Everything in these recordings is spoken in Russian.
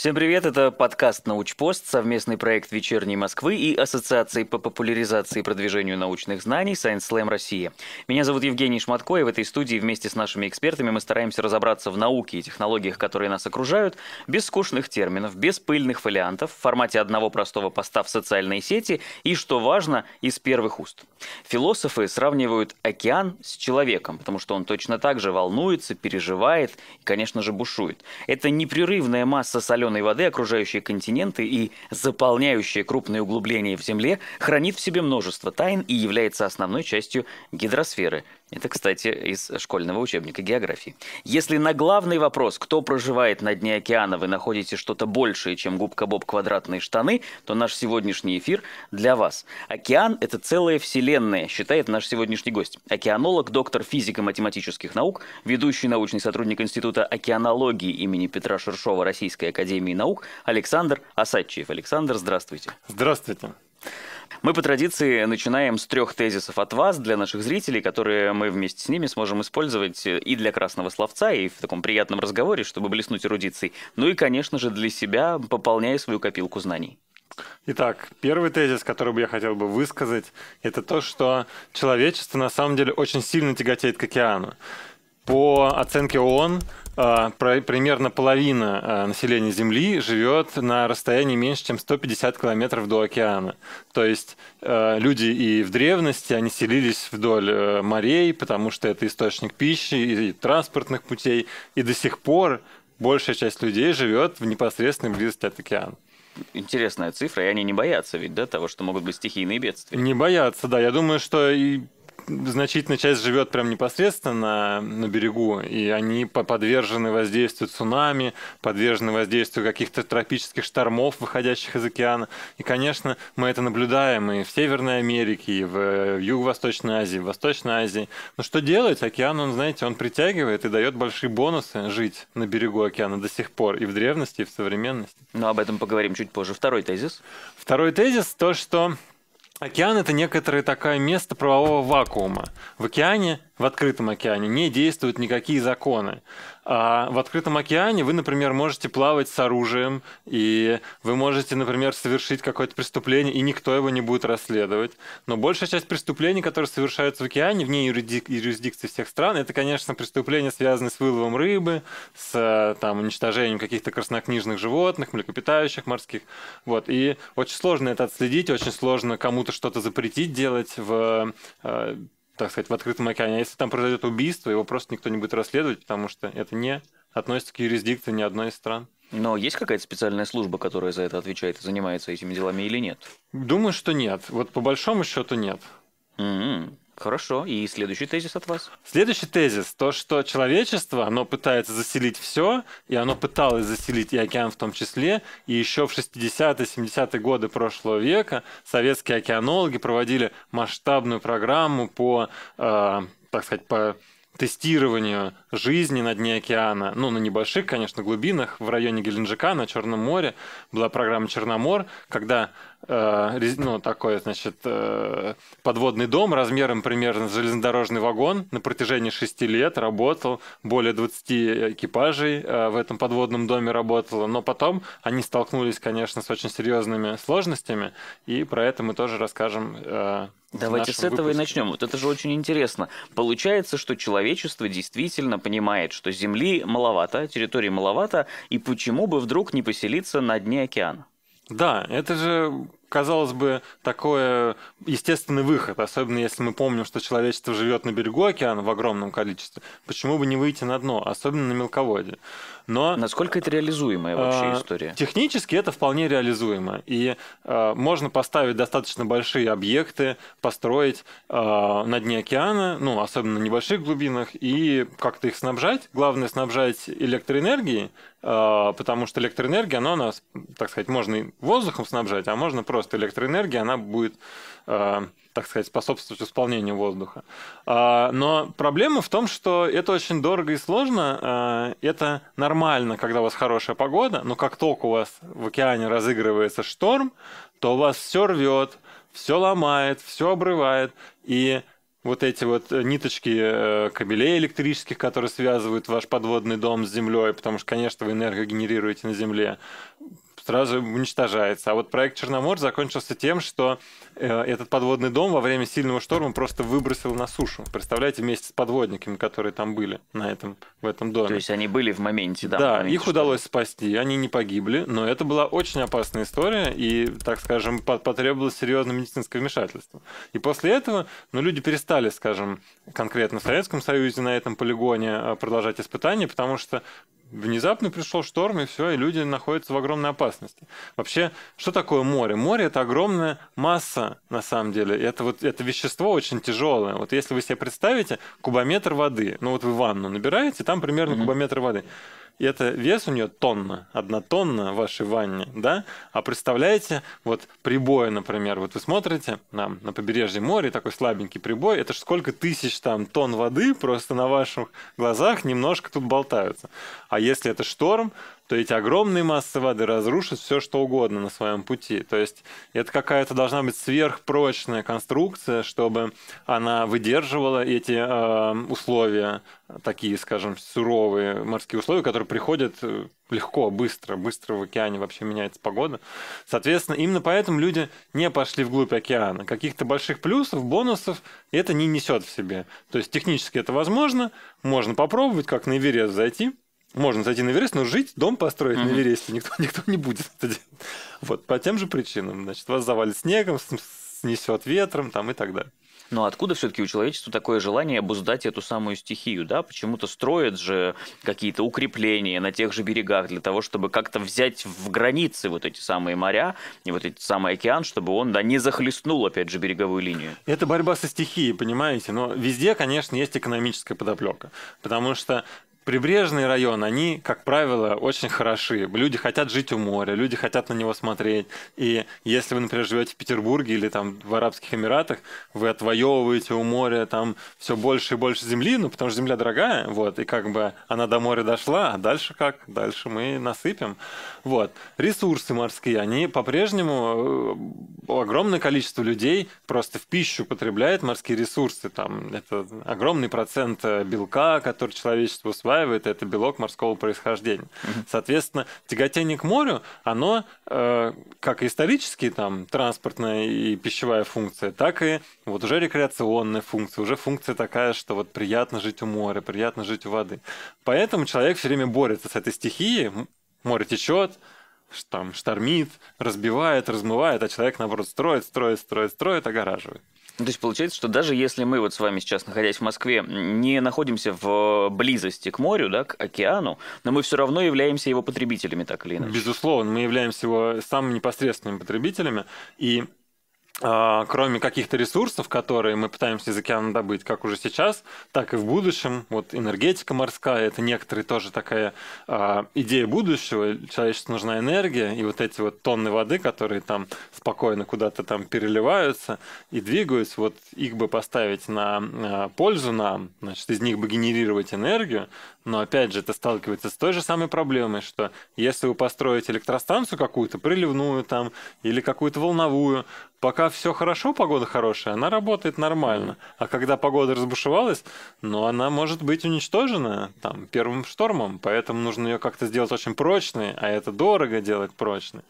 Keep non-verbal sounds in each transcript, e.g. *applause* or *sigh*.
Всем привет, это подкаст «Научпост», совместный проект «Вечерней Москвы» и Ассоциации по популяризации и продвижению научных знаний Science Slam России. Меня зовут Евгений Шматко, и в этой студии вместе с нашими экспертами мы стараемся разобраться в науке и технологиях, которые нас окружают, без скучных терминов, без пыльных фолиантов, в формате одного простого поста в социальной сети и, что важно, из первых уст. Философы сравнивают океан с человеком, потому что он точно так же волнуется, переживает и, конечно же, бушует. Это непрерывная масса соленых соленой воды, окружающие континенты и заполняющая крупные углубления в Земле, хранит в себе множество тайн и является основной частью гидросферы – это, кстати, из школьного учебника географии. Если на главный вопрос, кто проживает на дне океана, вы находите что-то большее, чем губка Боб квадратные штаны, то наш сегодняшний эфир для вас. Океан – это целая вселенная, считает наш сегодняшний гость. Океанолог, доктор физико-математических наук, ведущий научный сотрудник Института океанологии имени Петра Шершова Российской Академии Наук Александр Асадчиев. Александр, здравствуйте. Здравствуйте. Мы по традиции начинаем с трех тезисов от вас для наших зрителей, которые мы вместе с ними сможем использовать э, и для красного словца, и в таком приятном разговоре, чтобы блеснуть эрудицией. Ну и, конечно же, для себя, пополняя свою копилку знаний. Итак, первый тезис, который бы я хотел бы высказать, это то, что человечество на самом деле очень сильно тяготеет к океану. По оценке ООН, а, примерно половина а, населения Земли живет на расстоянии меньше, чем 150 километров до океана. То есть а, люди и в древности, они селились вдоль э, морей, потому что это источник пищи и транспортных путей, и до сих пор большая часть людей живет в непосредственной близости от океана интересная цифра, и они не боятся ведь, да, того, что могут быть стихийные бедствия. Не боятся, да. Я думаю, что и значительная часть живет прям непосредственно на, на берегу, и они подвержены воздействию цунами, подвержены воздействию каких-то тропических штормов, выходящих из океана. И, конечно, мы это наблюдаем и в Северной Америке, и в, в Юго-Восточной Азии, в Восточной Азии. Но что делать? Океан, он, знаете, он притягивает и дает большие бонусы жить на берегу океана до сих пор, и в древности, и в современности. Но об этом поговорим чуть позже. Второй тезис. Второй тезис то, что Океан – это некоторое такое место правового вакуума. В океане, в открытом океане, не действуют никакие законы. А в открытом океане вы, например, можете плавать с оружием, и вы можете, например, совершить какое-то преступление, и никто его не будет расследовать. Но большая часть преступлений, которые совершаются в океане, вне юрисдикции всех стран, это, конечно, преступления, связанные с выловом рыбы, с там, уничтожением каких-то краснокнижных животных, млекопитающих морских. Вот. И очень сложно это отследить, очень сложно кому-то что-то запретить делать в э, так сказать, в открытом океане. А если там произойдет убийство, его просто никто не будет расследовать, потому что это не относится к юрисдикции ни одной из стран. Но есть какая-то специальная служба, которая за это отвечает и занимается этими делами или нет? Думаю, что нет. Вот по большому счету нет. Mm-hmm. Хорошо, и следующий тезис от вас. Следующий тезис, то, что человечество, оно пытается заселить все, и оно пыталось заселить и океан в том числе, и еще в 60-70-е годы прошлого века советские океанологи проводили масштабную программу по, э, так сказать, по тестированию жизни на дне океана, ну, на небольших, конечно, глубинах, в районе Геленджика, на Черном море, была программа «Черномор», когда э, ну, такой, значит, э, подводный дом размером примерно с железнодорожный вагон на протяжении шести лет работал, более 20 экипажей э, в этом подводном доме работало, но потом они столкнулись, конечно, с очень серьезными сложностями, и про это мы тоже расскажем э, Давайте с этого выпуске. и начнем. Вот это же очень интересно. Получается, что человечество действительно понимает, что земли маловато, территории маловато, и почему бы вдруг не поселиться на дне океана? Да, это же, казалось бы, такой естественный выход, особенно если мы помним, что человечество живет на берегу океана в огромном количестве. Почему бы не выйти на дно, особенно на мелководье? Но насколько это а, реализуемая вообще а, история? Технически это вполне реализуемо, и э, можно поставить достаточно большие объекты, построить э, на дне океана, ну особенно на небольших глубинах, и как-то их снабжать. Главное снабжать электроэнергией, Э, потому что электроэнергия, она у нас, так сказать, можно воздухом снабжать, а можно просто электроэнергия, она будет, э, так сказать, способствовать исполнению воздуха. Э, но проблема в том, что это очень дорого и сложно. Это нормально, когда у вас хорошая погода, но как только у вас в океане разыгрывается шторм, то у вас все рвет, все ломает, все обрывает. И вот эти вот э, ниточки э, кабелей электрических, которые связывают ваш подводный дом с землей, потому что, конечно, вы энергию генерируете на земле сразу уничтожается. А вот проект «Черномор» закончился тем, что э, этот подводный дом во время сильного шторма просто выбросил на сушу. Представляете, вместе с подводниками, которые там были на этом, в этом доме. То есть они были в моменте, да? Да, моменте, их удалось спасти, они не погибли, но это была очень опасная история, и, так скажем, потребовалось серьезное медицинское вмешательство. И после этого, ну, люди перестали, скажем, конкретно в Советском Союзе на этом полигоне э, продолжать испытания, потому что Внезапно пришел шторм, и все, и люди находятся в огромной опасности. Вообще, что такое море? Море это огромная масса, на самом деле. И это вот это вещество очень тяжелое. Вот если вы себе представите кубометр воды, ну вот вы ванну набираете, там примерно mm-hmm. кубометр воды и это вес у нее тонна, одна тонна в вашей ванне, да? А представляете, вот прибой, например, вот вы смотрите на, на побережье моря, такой слабенький прибой, это же сколько тысяч там тонн воды просто на ваших глазах немножко тут болтаются. А если это шторм, то эти огромные массы воды разрушат все, что угодно на своем пути. То есть это какая-то должна быть сверхпрочная конструкция, чтобы она выдерживала эти э, условия, такие, скажем, суровые морские условия, которые приходят э, легко, быстро, быстро в океане вообще меняется погода. Соответственно, именно поэтому люди не пошли вглубь океана. Каких-то больших плюсов, бонусов это не несет в себе. То есть технически это возможно, можно попробовать, как на Эверест зайти – можно зайти на Эверест, но жить, дом построить mm-hmm. на Эвересте никто, никто не будет это делать. Вот, по тем же причинам. Значит, вас завалит снегом, снесет ветром там, и так далее. Но откуда все-таки у человечества такое желание обуздать эту самую стихию, да? Почему-то строят же какие-то укрепления на тех же берегах для того, чтобы как-то взять в границы вот эти самые моря и вот этот самый океан, чтобы он, да, не захлестнул, опять же, береговую линию. Это борьба со стихией, понимаете? Но везде, конечно, есть экономическая подоплека, потому что прибрежный район они, как правило, очень хороши. Люди хотят жить у моря, люди хотят на него смотреть. И если вы, например, живете в Петербурге или там в Арабских Эмиратах, вы отвоевываете у моря там все больше и больше земли, ну, потому что земля дорогая, вот, и как бы она до моря дошла, а дальше как? Дальше мы насыпем. Вот. Ресурсы морские, они по-прежнему э, огромное количество людей просто в пищу потребляет морские ресурсы. Там это огромный процент э, белка, который человечество усваивает усваивает, это белок морского происхождения. Соответственно, тяготение к морю, оно э, как исторически там транспортная и пищевая функция, так и вот уже рекреационная функция, уже функция такая, что вот приятно жить у моря, приятно жить у воды. Поэтому человек все время борется с этой стихией, море течет, там штормит, разбивает, размывает, а человек, наоборот, строит, строит, строит, строит, огораживает. Ну, то есть получается, что даже если мы вот с вами сейчас, находясь в Москве, не находимся в э, близости к морю, да, к океану, но мы все равно являемся его потребителями, так или иначе. Безусловно, мы являемся его самыми непосредственными потребителями. И а, кроме каких-то ресурсов, которые мы пытаемся из океана добыть, как уже сейчас, так и в будущем. Вот энергетика морская, это некоторые тоже такая э, идея будущего. Человечеству нужна энергия, и вот эти вот тонны воды, которые там спокойно куда-то там переливаются и двигаются, вот их бы поставить на э, пользу нам, значит, из них бы генерировать энергию. Но опять же, это сталкивается с той же самой проблемой, что если вы построите электростанцию какую-то, приливную там, или какую-то волновую, пока все хорошо, погода хорошая, она работает нормально. А когда погода разбушевалась, ну, она может быть уничтожена там первым штормом, поэтому нужно ее как-то сделать очень прочной, а это дорого делать прочной.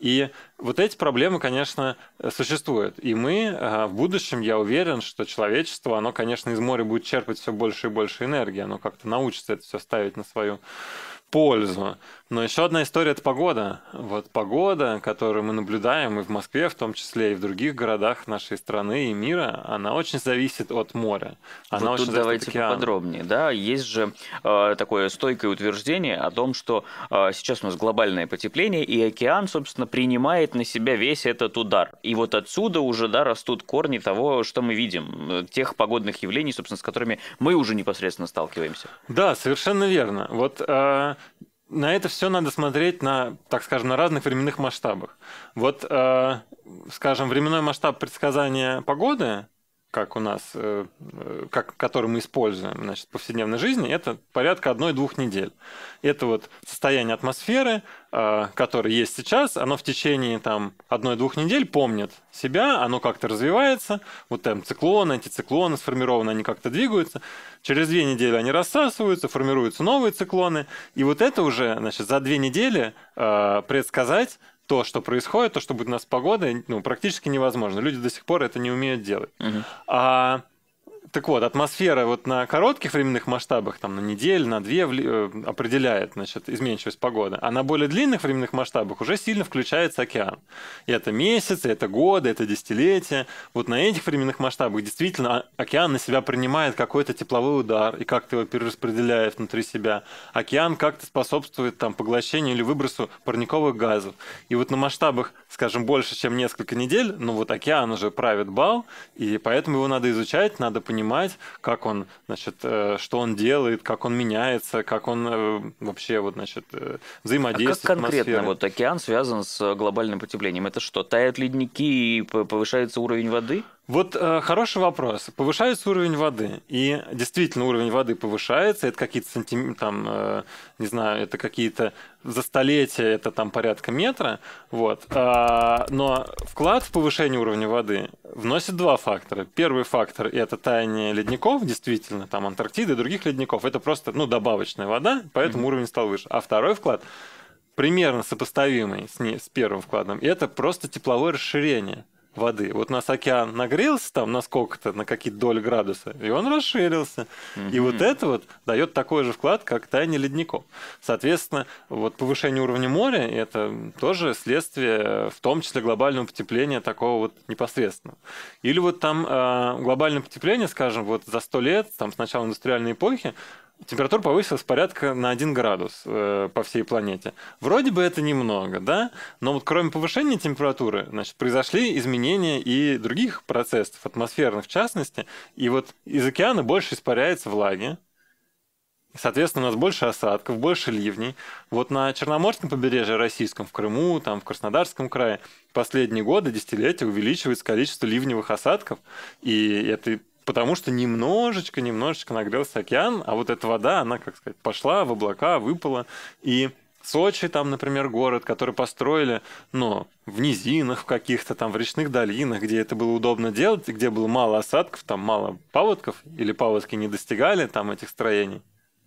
И вот эти проблемы, конечно, существуют. И мы а, в будущем, я уверен, что человечество, оно, конечно, из моря будет черпать все больше и больше энергии, оно как-то научится это все ставить на свою пользу. Но еще одна история – это погода. Вот погода, которую мы наблюдаем и в Москве, в том числе и в других городах нашей страны и мира, она очень зависит от моря. Она вот очень тут давайте океана. поподробнее. Да? Есть же э, такое стойкое утверждение о том, что э, сейчас у нас глобальное потепление, и океан, собственно, принимает на себя весь этот удар. И вот отсюда уже да, растут корни того, что мы видим, э, тех погодных явлений, собственно, с которыми мы уже непосредственно сталкиваемся. Да, совершенно верно. Вот э, на это все надо смотреть на, так скажем, на разных временных масштабах. Вот, э, скажем, временной масштаб предсказания погоды как у нас, э, э, как, который мы используем значит, в повседневной жизни, это порядка одной-двух недель. Это вот состояние атмосферы, э, которое есть сейчас, оно в течение там одной-двух недель помнит себя, оно как-то развивается, вот там циклоны, антициклоны сформированы, они как-то двигаются, через две недели они рассасываются, формируются новые циклоны, и вот это уже, значит, за две недели предсказать то, что происходит, то, что будет у нас погода, ну, практически невозможно. Люди до сих пор это не умеют делать. Угу. А так вот, атмосфера вот на коротких временных масштабах, там на неделю, на две э, определяет, значит, изменчивость погоды. А на более длинных временных масштабах уже сильно включается океан. И это месяцы, это годы, это десятилетия. Вот на этих временных масштабах действительно океан на себя принимает какой-то тепловой удар и как-то его перераспределяет внутри себя. Океан как-то способствует там поглощению или выбросу парниковых газов. И вот на масштабах, скажем, больше, чем несколько недель, ну вот океан уже правит бал, и поэтому его надо изучать, надо понимать, понимать, как он, значит, э, что он делает, как он меняется, как он э, вообще вот, значит, э, взаимодействует. А как конкретно вот океан связан с глобальным потеплением? Это что, тают ледники и повышается уровень воды? Вот э, хороший вопрос. Повышается уровень воды, и действительно уровень воды повышается. Это какие-то сантиметры, там, э, не знаю, это какие-то за столетия, это там порядка метра. Вот. Э, но вклад в повышение уровня воды вносит два фактора. Первый фактор – это таяние ледников, действительно, там Антарктиды и других ледников. Это просто, ну, добавочная вода, поэтому mm-hmm. уровень стал выше. А второй вклад примерно сопоставимый с, не, с первым вкладом, и это просто тепловое расширение – воды. Вот у нас океан нагрелся там на сколько-то, на какие-то доли градуса, и он расширился. Угу. И вот это вот дает такой же вклад, как таяние ледников. Соответственно, вот повышение уровня моря – это тоже следствие, в том числе глобального потепления такого вот непосредственно. Или вот там э, глобальное потепление, скажем, вот за сто лет, там с начала индустриальной эпохи, температура повысилась порядка на 1 градус э, по всей планете. Вроде бы это немного, да, но вот кроме повышения температуры, значит, произошли изменения и других процессов, атмосферных в частности, и вот из океана больше испаряется влаги, Соответственно, у нас больше осадков, больше ливней. Вот на Черноморском побережье российском, в Крыму, там, в Краснодарском крае последние годы, десятилетия увеличивается количество ливневых осадков, и это потому что немножечко, немножечко нагрелся океан, а вот эта вода, она, как сказать, пошла в облака, выпала, и Сочи, там, например, город, который построили, но в низинах в каких-то, там, в речных долинах, где это было удобно делать, где было мало осадков, там мало паводков, или паводки не достигали там этих строений,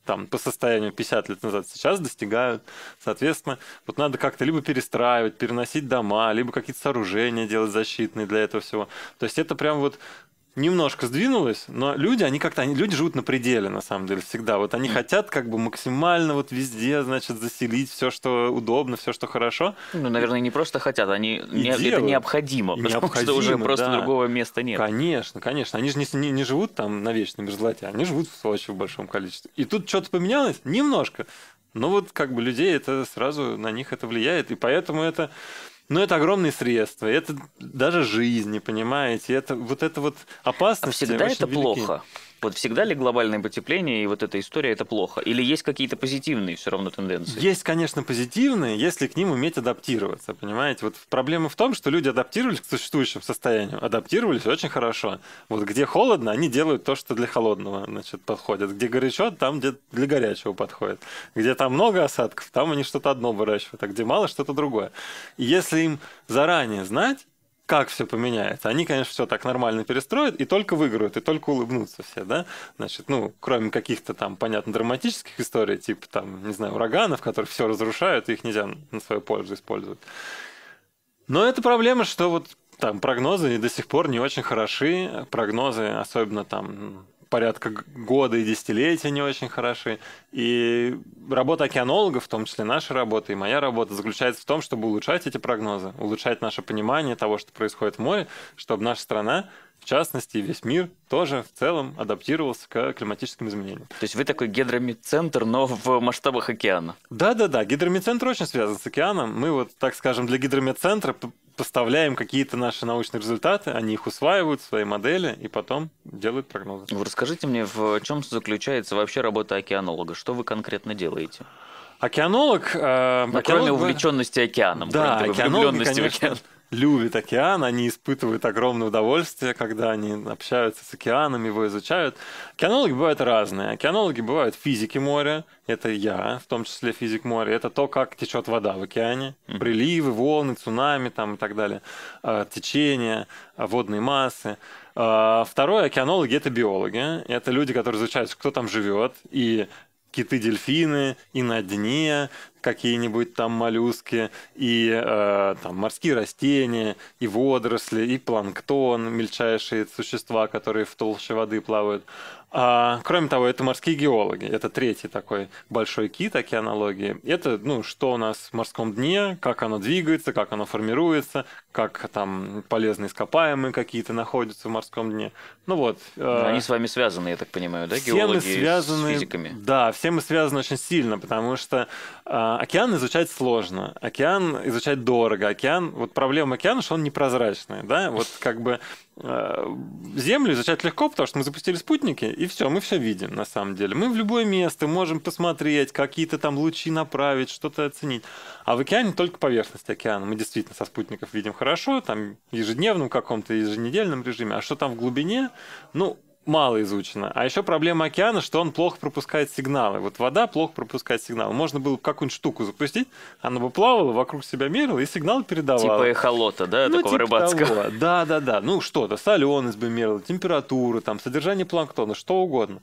там, по состоянию 50 лет назад сейчас достигают. Соответственно, вот надо как-то либо перестраивать, переносить дома, либо какие-то сооружения делать защитные для этого всего. То есть это прям вот немножко сдвинулось, но люди, они как-то, они, люди живут на пределе, на самом деле, всегда. Вот они хотят как бы максимально вот везде, значит, заселить все, что удобно, все, что хорошо. Ну, наверное, не просто хотят, они не, это необходимо, потому необходимо, что уже просто да. другого места нет. Конечно, конечно. Они же не, не, не живут там на вечной мерзлоте, они живут в Сочи в большом количестве. И тут что-то поменялось? Немножко. Но вот как бы людей это сразу, на них это влияет, и поэтому это но ну, это огромные средства, это даже жизни, понимаете? Это вот это вот опасность. А всегда это велики. плохо. Вот всегда ли глобальное потепление и вот эта история это плохо? Или есть какие-то позитивные все равно тенденции? Есть, конечно, позитивные, если к ним уметь адаптироваться, понимаете? Вот проблема в том, что люди адаптировались к существующему состоянию, адаптировались очень хорошо. Вот где холодно, они делают то, что для холодного, значит, подходит. Где горячо, там где для горячего подходит. Где там много осадков, там они что-то одно выращивают, а где мало, что-то другое. И если им заранее знать, как все поменяется. Они, конечно, все так нормально перестроят и только выиграют, и только улыбнутся все, да? Значит, ну, кроме каких-то там, понятно, драматических историй, типа там, не знаю, ураганов, которые все разрушают, и их нельзя на свою пользу использовать. Но это проблема, что вот там прогнозы до сих пор не очень хороши. Прогнозы, особенно там порядка года и десятилетия не очень хороши. И работа океанолога, в том числе наша работа и моя работа, заключается в том, чтобы улучшать эти прогнозы, улучшать наше понимание того, что происходит в море, чтобы наша страна в частности, весь мир тоже в целом адаптировался к климатическим изменениям. То есть вы такой гидромедцентр, но в масштабах океана. Да-да-да, гидромедцентр очень связан с океаном. Мы вот, так скажем, для гидромедцентра поставляем какие-то наши научные результаты, они их усваивают, свои модели, и потом делают прогнозы. Вы расскажите мне, в чем заключается вообще работа океанолога? Что вы конкретно делаете? Океанолог... Э, ну, океанолог кроме увлеченности океаном, да, кроме океанолог, конечно, в океан любят океан, они испытывают огромное удовольствие, когда они общаются с океаном, его изучают. Океанологи бывают разные. Океанологи бывают физики моря, это я, в том числе физик моря, это то, как течет вода в океане, приливы, волны, цунами там и так далее, э, течение, э, водные массы. Э, Второе, океанологи — это биологи, это люди, которые изучают, кто там живет, и киты-дельфины, и на дне, какие-нибудь там моллюски, и э, там морские растения, и водоросли, и планктон, мельчайшие существа, которые в толще воды плавают. А, кроме того, это морские геологи. Это третий такой большой кит океанологии. Это, ну, что у нас в морском дне, как оно двигается, как оно формируется, как там полезные ископаемые какие-то находятся в морском дне. Ну вот. Э, Но ну, они с вами связаны, я так понимаю, да, все геологи мы связаны, с физиками? Да, все мы связаны очень сильно, потому что э, океан изучать сложно, океан изучать дорого, океан, вот проблема океана, что он непрозрачный, да, вот как бы э, Землю изучать легко, потому что мы запустили спутники, и все, мы все видим на самом деле. Мы в любое место можем посмотреть, какие-то там лучи направить, что-то оценить. А в океане только поверхность океана. Мы действительно со спутников видим хорошо, там в ежедневном каком-то, еженедельном режиме. А что там в глубине, ну, мало изучено. А еще проблема океана, что он плохо пропускает сигналы. Вот вода плохо пропускает сигналы. Можно было какую-нибудь штуку запустить, она бы плавала, вокруг себя мерила и сигнал передавала. Типа эхолота, да, ну, такого типа рыбацкого. Того. Да, да, да. Ну что-то, соленость бы мерила, температуру, там, содержание планктона, что угодно.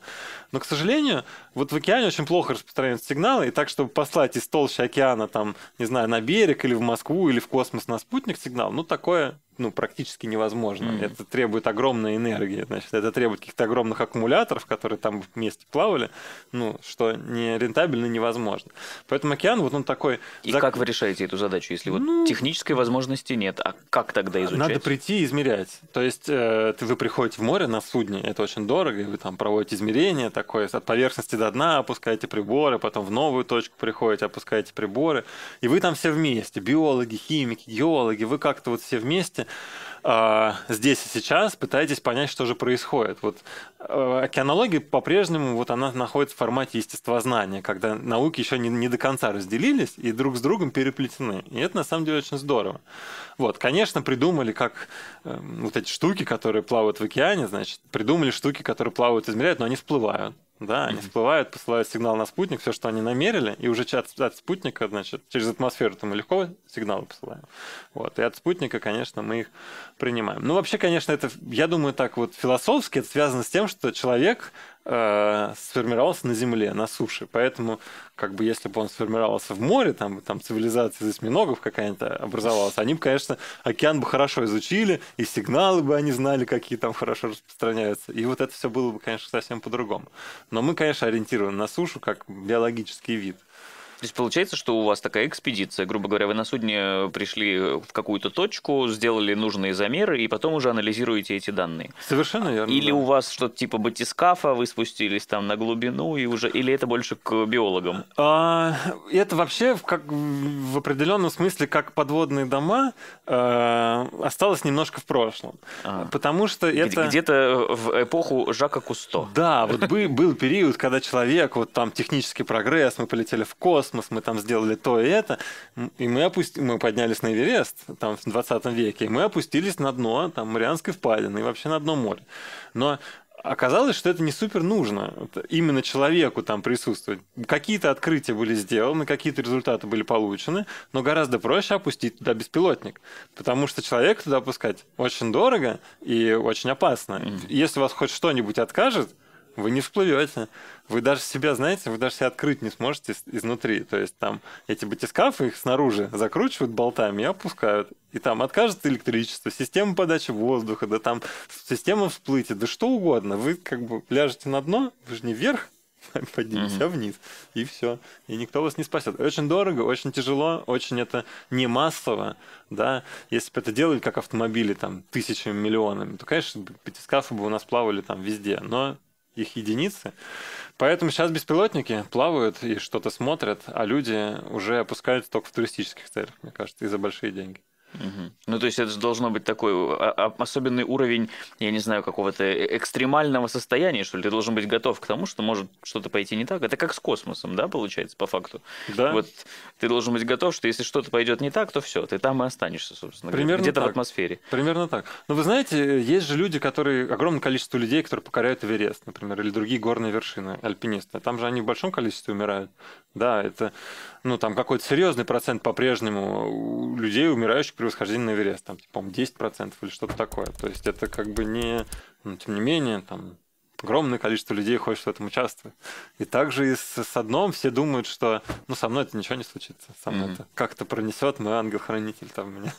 Но, к сожалению, вот в океане очень плохо распространяются сигналы, и так, чтобы послать из толщи океана, там, не знаю, на берег или в Москву, или в космос на спутник сигнал, ну такое ну, практически невозможно. Mm. Это требует огромной энергии, значит, это требует каких-то огромных аккумуляторов, которые там вместе плавали, ну, что не рентабельно невозможно. Поэтому океан, вот он такой... И зак... как вы решаете эту задачу, если вот ну... технической возможности нет, а как тогда изучать? Надо прийти и измерять. То есть э, вы приходите в море на судне, это очень дорого, и вы там проводите измерения такое, от поверхности до дна опускаете приборы, потом в новую точку приходите, опускаете приборы, и вы там все вместе, биологи, химики, геологи, вы как-то вот все вместе жизни, э, здесь и сейчас пытаетесь понять, что же происходит. Вот э, океанология по-прежнему вот она находится в формате естествознания, когда науки еще не, не до конца разделились и друг с другом переплетены. И это на самом деле очень здорово. Вот, конечно, придумали, как э, вот эти штуки, которые плавают в океане, значит, придумали штуки, которые плавают, измеряют, но они всплывают. Да, они всплывают, посылают сигнал на спутник, все, что они намерили, и уже от, от спутника, значит, через атмосферу там легко сигналы посылаем. Вот. И от спутника, конечно, мы их принимаем. Ну, вообще, конечно, это, я думаю, так вот философски это связано с тем, что человек Э, сформировался на земле, на суше. Поэтому, как бы, если бы он сформировался в море, там, там цивилизация из осьминогов какая-то образовалась, они бы, конечно, океан бы хорошо изучили, и сигналы бы они знали, какие там хорошо распространяются. И вот это все было бы, конечно, совсем по-другому. Но мы, конечно, ориентированы на сушу как биологический вид. То есть получается, что у вас такая экспедиция, грубо говоря, вы на судне э, пришли э, в какую-то точку, сделали нужные замеры и потом уже анализируете эти данные. Совершенно верно. Или да. у вас что-то типа батискафа, вы спустились там на глубину и уже, или это больше к биологам? А, это вообще как в определенном смысле как подводные дома э, осталось немножко в прошлом, а. потому что это где-то э, в эпоху Жака Кусто. Да, вот был период, когда человек вот там технический прогресс, мы полетели в космос космос, мы там сделали то и это, и мы, опусти... мы поднялись на Эверест там в 20 веке, и мы опустились на дно там Марианской впадины и вообще на дно моря. Но оказалось, что это не супер нужно именно человеку там присутствовать. Какие-то открытия были сделаны, какие-то результаты были получены, но гораздо проще опустить туда беспилотник, потому что человек туда опускать очень дорого и очень опасно. Mm-hmm. Если у вас хоть что-нибудь откажет, вы не всплывете. Вы даже себя, знаете, вы даже себя открыть не сможете изнутри. То есть там эти батискафы их снаружи закручивают болтами и опускают. И там откажется электричество, система подачи воздуха, да там система всплытия, да что угодно. Вы как бы ляжете на дно, вы же не вверх *laughs* а поднимемся а mm-hmm. вниз, и все. И никто вас не спасет. Очень дорого, очень тяжело, очень это не массово, да. Если бы это делали как автомобили там тысячами, миллионами, то, конечно, батискафы бы у нас плавали там везде, но их единицы. Поэтому сейчас беспилотники плавают и что-то смотрят, а люди уже опускаются только в туристических целях, мне кажется, и за большие деньги. Ну, то есть это же должно быть такой а, а, особенный уровень, я не знаю, какого-то э, экстремального состояния, что ли. Ты должен быть готов к тому, что может что-то пойти не так. Это как с космосом, да, получается, по факту. Да. Вот ты должен быть готов, что если что-то пойдет не так, то все, ты там и останешься, собственно. Примерно где-то так. в атмосфере. Примерно так. Но ну, вы знаете, есть же люди, которые огромное количество людей, которые покоряют Эверест, например, или другие горные вершины, альпинисты. Там же они в большом количестве умирают. Да, это, ну, там какой-то серьезный процент по-прежнему людей, умирающих при при восхождении на Эверест, там, типа моему процентов или что-то такое. То есть это как бы не, ну, тем не менее, там, огромное количество людей хочет в этом участвовать. И также и с, с одном все думают, что ну со мной это ничего не случится, со мной mm-hmm. это как-то пронесет мой ангел-хранитель там меня.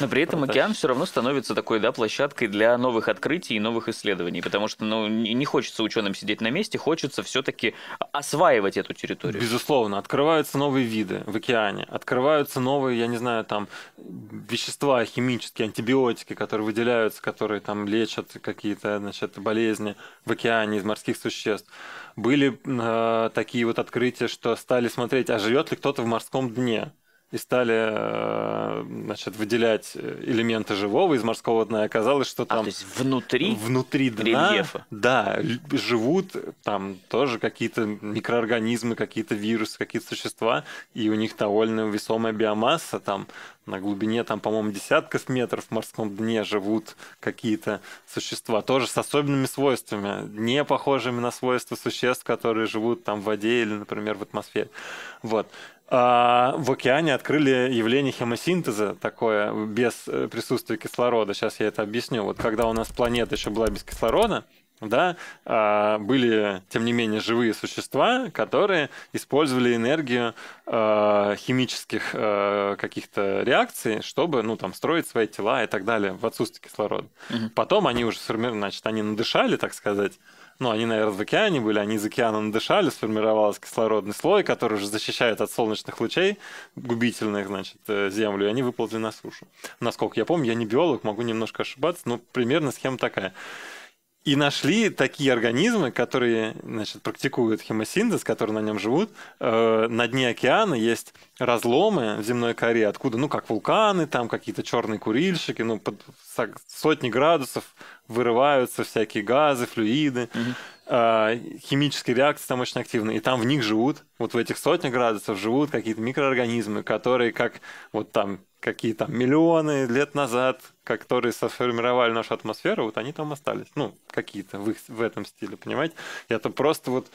Но при этом океан все равно становится такой, да, площадкой для новых открытий и новых исследований, потому что, ну, не хочется ученым сидеть на месте, хочется все-таки осваивать эту территорию. Безусловно, открываются новые виды в океане, открываются новые, я не знаю, там, вещества химические, антибиотики, которые выделяются, которые там лечат какие-то, значит, болезни в океане из морских существ. Были э, такие вот открытия, что стали смотреть, а живет ли кто-то в морском дне и стали э, значит, выделять э, элементы живого из морского дна, и оказалось, что а, там... А, то есть внутри? Внутри дна. Рельефа. Да, живут там тоже какие-то микроорганизмы, какие-то вирусы, какие-то существа, и у них довольно весомая биомасса, там на глубине, там, по-моему, десятков метров в морском дне живут какие-то существа, тоже с особенными свойствами, не похожими на свойства существ, которые живут там в воде или, например, в атмосфере. Вот. А, в океане открыли явление хемосинтеза, такое без э, присутствия кислорода. Сейчас я это объясню. Вот когда у нас планета еще была без кислорода, да, а, были, тем не менее, живые существа, которые использовали энергию а, химических каких-то реакций, чтобы, ну, там, строить свои тела и так далее в отсутствии кислорода. Угу. Потом они уже, значит, они надышали, так сказать, ну, они, наверное, в океане были, они из океана надышали, сформировался кислородный слой, который уже защищает от солнечных лучей, губительных, значит, э, землю, и они выползли на сушу. Насколько я помню, я не биолог, могу немножко ошибаться, но примерно схема такая. И нашли такие организмы, которые значит, практикуют хемосинтез, которые на нем живут. Э, на дне океана есть разломы в земной коре, откуда, ну, как вулканы, там какие-то черные курильщики, ну, под сотни градусов вырываются всякие газы, флюиды. Угу. Э, химические реакции там очень активны, и там в них живут, вот в этих сотнях градусов живут какие-то микроорганизмы, которые как вот там какие там миллионы лет назад, которые сформировали нашу атмосферу, вот они там остались. Ну, какие-то в, их, в этом стиле, понимаете? Это просто вот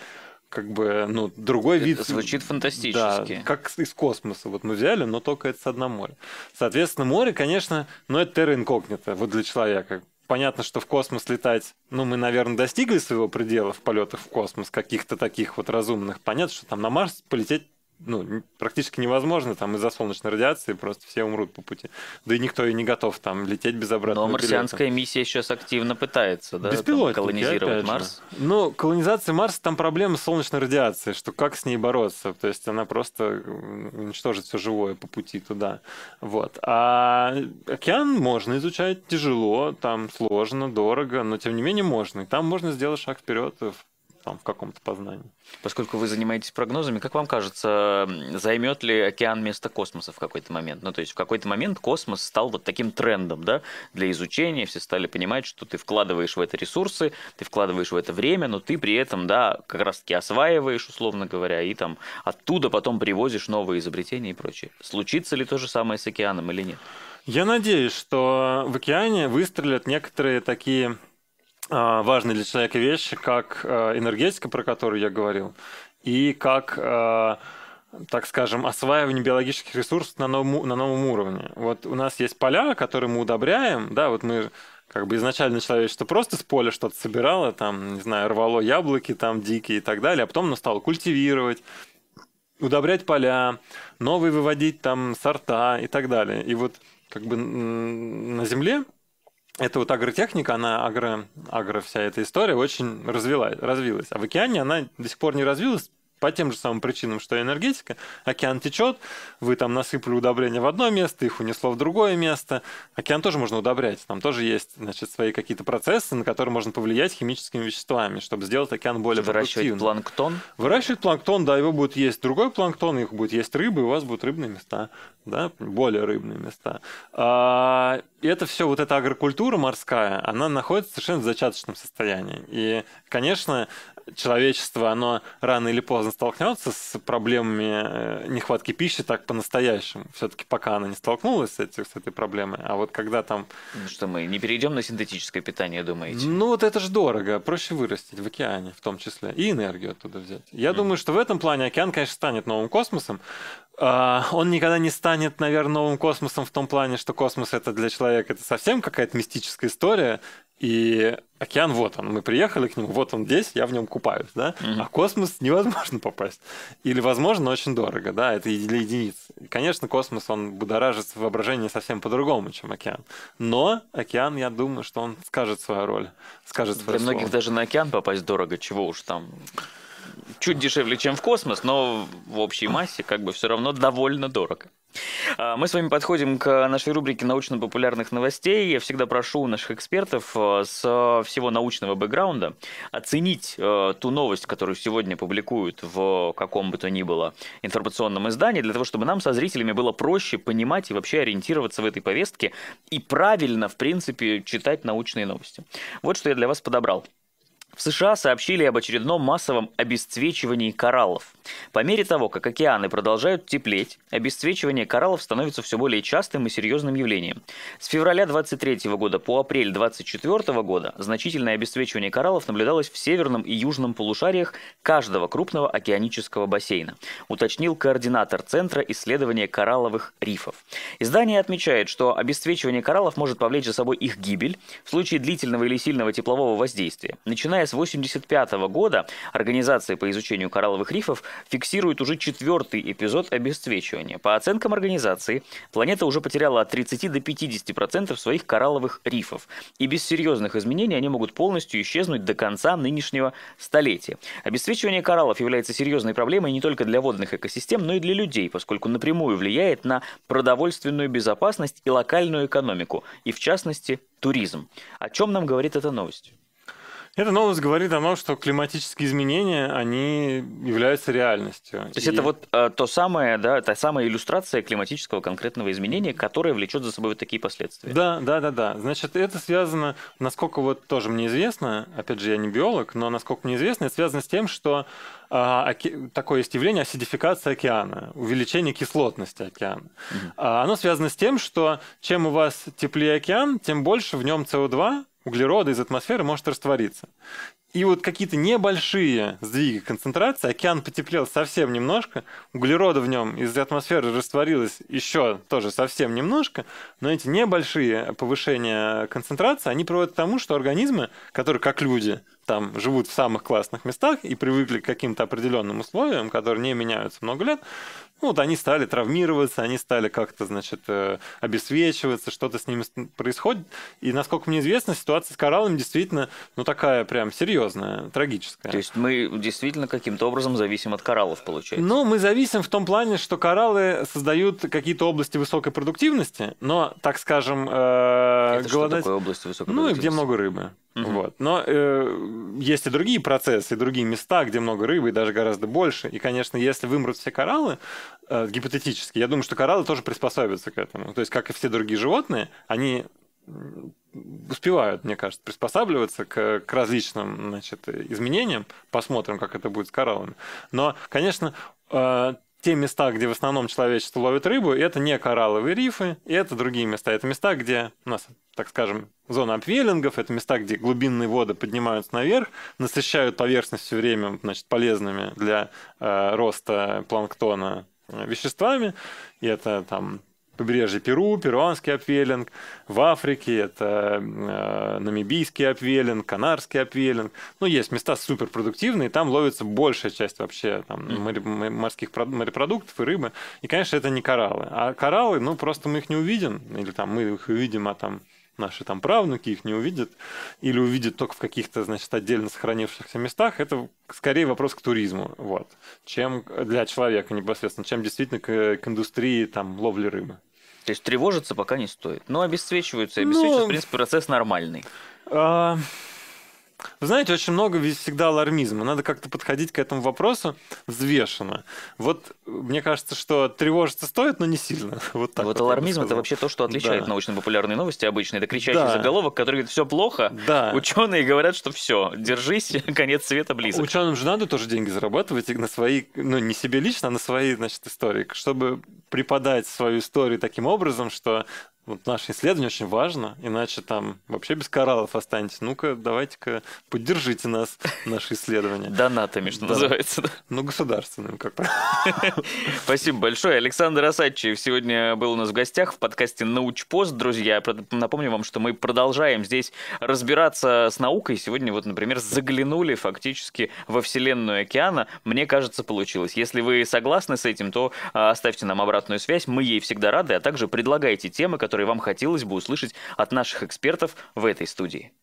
как бы, ну, другой это вид. Звучит фантастически. Да, как из космоса. Вот мы взяли, но только это с одного моря. Соответственно, море, конечно, но ну, это терра инкогнита, вот для человека понятно, что в космос летать, ну, мы, наверное, достигли своего предела в полетах в космос, каких-то таких вот разумных. Понятно, что там на Марс полететь ну, практически невозможно там из-за солнечной радиации, просто все умрут по пути. Да и никто и не готов там лететь без обратного Но марсианская билета. миссия сейчас активно пытается, да, там, колонизировать Марс. Же. Ну, колонизация Марса, там проблема с солнечной радиацией, что как с ней бороться, то есть она просто уничтожит все живое по пути туда. Вот. А океан можно изучать тяжело, там сложно, дорого, но тем не менее можно. И там можно сделать шаг вперед в там в каком-то познании. Поскольку вы занимаетесь прогнозами, как вам кажется, займет ли океан место космоса в какой-то момент? Ну, то есть в какой-то момент космос стал вот таким трендом, да, для изучения, все стали понимать, что ты вкладываешь в это ресурсы, ты вкладываешь в это время, но ты при этом, да, как раз-таки осваиваешь, условно говоря, и там оттуда потом привозишь новые изобретения и прочее. Случится ли то же самое с океаном или нет? Я надеюсь, что в океане выстрелят некоторые такие а, важные для человека вещи, как а, энергетика, про которую я говорил, и как, а, так скажем, осваивание биологических ресурсов на новом, на новом уровне. Вот у нас есть поля, которые мы удобряем, да, вот мы как бы изначально человечество просто с поля что-то собирало, там, не знаю, рвало яблоки там дикие и так далее, а потом оно стало культивировать, удобрять поля, новые выводить там сорта и так далее. И вот как бы на Земле эта вот агротехника, она, агро, агро вся эта история очень развила, развилась. А в океане она до сих пор не развилась по тем же самым причинам, что и энергетика. Океан течет, вы там насыпали удобрения в одно место, их унесло в другое место. Океан тоже можно удобрять, там тоже есть значит, свои какие-то процессы, на которые можно повлиять химическими веществами, чтобы сделать океан более типа Выращивать планктон? Выращивать планктон, да, его будет есть другой планктон, их будет есть рыбы, и у вас будут рыбные места, да, более рыбные места. А, и это все, вот эта агрокультура морская, она находится совершенно в зачаточном состоянии. И, конечно, человечество, оно рано или поздно столкнется с проблемами э, нехватки пищи так по-настоящему. Все-таки пока она не столкнулась с, эти, с этой проблемой. А вот когда там... Ну что мы, не перейдем на синтетическое питание, думаете? Ну вот это же дорого. Проще вырастить в океане в том числе. И энергию оттуда взять. Я mm. думаю, что в этом плане океан, конечно, станет новым космосом. А, он никогда не станет, наверное, новым космосом в том плане, что космос это для человека это совсем какая-то мистическая история. И океан вот он, мы приехали к нему, вот он здесь, я в нем купаюсь, да? Угу. А космос невозможно *laughs* попасть. Или возможно очень дорого, да, это для единиц. Конечно, космос, он будоражит воображение совсем по-другому, чем океан. Но океан, я думаю, что он скажет свою роль, скажет свое Для слово. многих даже на океан попасть дорого, чего уж там чуть дешевле, чем в космос, но в общей массе как бы все равно довольно дорого. А, мы с вами подходим к нашей рубрике научно-популярных новостей. Я всегда прошу наших экспертов э, с всего научного бэкграунда оценить э, ту новость, которую сегодня публикуют в каком бы то ни было информационном издании, для того, чтобы нам со зрителями было проще понимать и вообще ориентироваться в этой повестке и правильно, в принципе, читать научные новости. Вот что я для вас подобрал. В США сообщили об очередном массовом обесцвечивании кораллов. По мере того, как океаны продолжают теплеть, обесцвечивание кораллов становится все более частым и серьезным явлением. С февраля 23 года по апрель 24 года значительное обесцвечивание кораллов наблюдалось в северном и южном полушариях каждого крупного океанического бассейна, уточнил координатор Центра исследования коралловых рифов. Издание отмечает, что обесцвечивание кораллов может повлечь за собой их гибель в случае длительного или сильного теплового воздействия, начиная с 1985 года Организация по изучению коралловых рифов фиксирует уже четвертый эпизод обесцвечивания. По оценкам организации, планета уже потеряла от 30 до 50% процентов своих коралловых рифов. И без серьезных изменений они могут полностью исчезнуть до конца нынешнего столетия. Обесцвечивание кораллов является серьезной проблемой не только для водных экосистем, но и для людей, поскольку напрямую влияет на продовольственную безопасность и локальную экономику, и в частности туризм. О чем нам говорит эта новость? Эта новость говорит о том, что климатические изменения, они являются реальностью. То есть и... это вот э, то самое, да, та самая иллюстрация климатического конкретного изменения, которое влечет за собой вот такие последствия. Да, да, да, да. Значит, это связано, насколько вот тоже мне известно, опять же, я не биолог, но насколько мне известно, это связано с тем, что э, оке... такое есть явление осидификация океана, увеличение кислотности океана. Угу. Оно связано с тем, что чем у вас теплее океан, тем больше в нем СО2, углерода из атмосферы может раствориться. И вот какие-то небольшие сдвиги концентрации, океан потеплел совсем немножко, углерода в нем из атмосферы растворилось еще тоже совсем немножко, но эти небольшие повышения концентрации, они приводят к тому, что организмы, которые как люди, там живут в самых классных местах и привыкли к каким-то определенным условиям, которые не меняются много лет, ну, вот они стали травмироваться, они стали как-то, значит, э, обесвечиваться, что-то с ними происходит. И, насколько мне известно, ситуация с кораллами действительно, ну, такая прям серьезная, трагическая. То есть мы действительно каким-то образом зависим от кораллов, получается? Ну, мы зависим в том плане, что кораллы создают какие-то области высокой продуктивности, но, так скажем, э, Это голодать... что такое области высокой Ну, и где много рыбы. Угу. Вот. Но э, есть и другие процессы, и другие места, где много рыбы, и даже гораздо больше. И, конечно, если вымрут все кораллы, э, гипотетически, я думаю, что кораллы тоже приспособятся к этому. То есть, как и все другие животные, они успевают, мне кажется, приспосабливаться к, к различным значит, изменениям. Посмотрим, как это будет с кораллами. Но, конечно, э, те места, где в основном человечество ловит рыбу, это не коралловые рифы, и это другие места. Это места, где у нас, так скажем, зона апвеллингов, это места, где глубинные воды поднимаются наверх, насыщают поверхность все время значит, полезными для э, роста планктона э, веществами, и это там побережье Перу, перуанский апвеллинг, в Африке это э, намибийский апвеллинг, канарский апвеллинг. Ну, есть места суперпродуктивные, там ловится большая часть вообще там, море, морских морепродуктов и рыбы. И, конечно, это не кораллы. А кораллы, ну, просто мы их не увидим, или там мы их увидим, а там наши там правнуки их не увидят, или увидят только в каких-то, значит, отдельно сохранившихся местах, это скорее вопрос к туризму, вот, чем для человека непосредственно, чем действительно к, к индустрии там ловли рыбы. То есть тревожиться пока не стоит. Но обесцвечиваются, обесцвечиваются, ну, в принципе, процесс нормальный. А... Вы знаете, очень много всегда алармизма. Надо как-то подходить к этому вопросу взвешенно. Вот мне кажется, что тревожиться стоит, но не сильно. *laughs* Вот, так вот, вот алармизм это вообще то, что отличает да. научно-популярные новости обычно. Это кричащий да. заголовок, который говорит, все плохо. Да. Ученые говорят, что все, держись, *laughs* конец света близок. Ученым же надо тоже деньги зарабатывать на свои, ну не себе лично, а на свои, значит, истории, чтобы преподать свою историю таким образом, что вот наше исследование очень важно, иначе там вообще без кораллов останетесь. Ну-ка, давайте-ка поддержите нас, наше исследование. Донатами, что называется. Ну, государственным, как правило. *laughs* Спасибо большое. Александр Асадчев сегодня был у нас в гостях в подкасте «Научпост». Друзья, напомню вам, что мы продолжаем здесь разбираться с наукой. Сегодня вот, например, заглянули фактически во вселенную океана. Мне кажется, получилось. Если вы согласны с этим, то а, оставьте нам обратную связь. Мы ей всегда рады, а также предлагайте темы, которые которые вам хотелось бы услышать от наших экспертов в этой студии.